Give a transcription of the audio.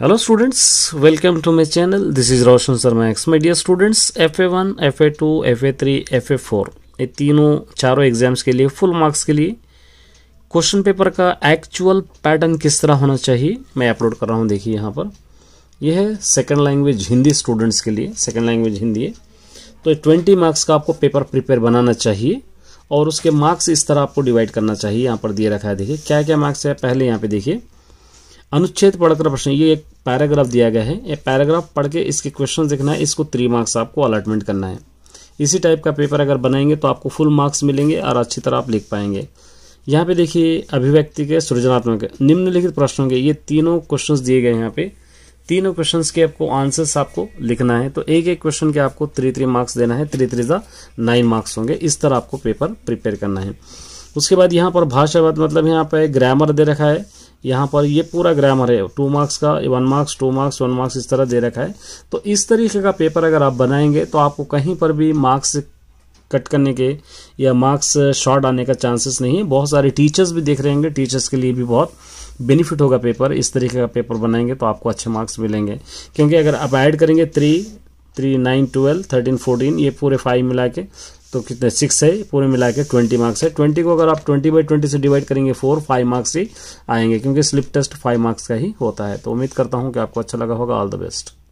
hello students welcome to channel this Roshan students welcome to my students F A one F A two F A three F A four ये तीनों चारों exams के लिए full marks के लिए question paper का actual pattern किस तरह होना चाहिए मैं अपलोड कर रहा हूँ देखिए यहाँ पर यह है सेकेंड लैंग्वेज हिंदी स्टूडेंट्स के लिए सेकेंड लैंग्वेज हिंदी है तो ट्वेंटी मार्क्स का आपको पेपर प्रिपेयर बनाना चाहिए और उसके मार्क्स इस तरह आपको डिवाइड करना चाहिए यहाँ पर दिए रखा है देखिए क्या क्या मार्क्स है पहले यहाँ पे देखिए अनुच्छेद पढ़कर प्रश्न ये एक पैराग्राफ दिया गया है ये पैराग्राफ पढ़ के इसके क्वेश्चन देखना है इसको थ्री मार्क्स आपको अलॉटमेंट करना है इसी टाइप का पेपर अगर बनाएंगे तो आपको फुल मार्क्स मिलेंगे और अच्छी तरह आप लिख पाएंगे यहाँ पे देखिए अभिव्यक्ति के सृजनात्मक निम्नलिखित प्रश्नों के ये तीनों क्वेश्चंस दिए गए हैं यहाँ पे तीनों क्वेश्चंस के आपको आंसर्स आपको लिखना है तो एक एक क्वेश्चन के आपको थ्री थ्री मार्क्स देना है थ्री थ्री ज़ा नाइन मार्क्स होंगे इस तरह आपको पेपर प्रिपेयर करना है उसके बाद यहाँ पर भाषावाद मतलब यहाँ पर ग्रामर दे रखा है यहाँ पर ये पूरा ग्रामर है टू मार्क्स का one marks two marks one marks इस तरह दे रखा है तो इस तरीके का पेपर अगर आप बनाएंगे तो आपको कहीं पर भी मार्क्स कट करने के या मार्क्स शॉर्ट आने का चांसेस नहीं है बहुत सारे टीचर्स भी देख रहे होंगे टीचर्स के लिए भी बहुत बेनिफिट होगा पेपर इस तरीके का पेपर बनाएंगे तो आपको अच्छे मार्क्स मिलेंगे क्योंकि अगर आप ऐड करेंगे three three nine twelve thirteen fourteen ये पूरे फाइव मिला के तो कितने सिक्स है पूरे मिला के ट्वेंटी मार्क्स है ट्वेंटी को अगर आप ट्वेंटी बाई ट्वेंटी से डिवाइड करेंगे फोर फाइव मार्क्स ही आएंगे क्योंकि स्लिप टेस्ट फाइव मार्क्स का ही होता है तो उम्मीद करता हूँ कि आपको अच्छा लगा होगा ऑल द बेस्ट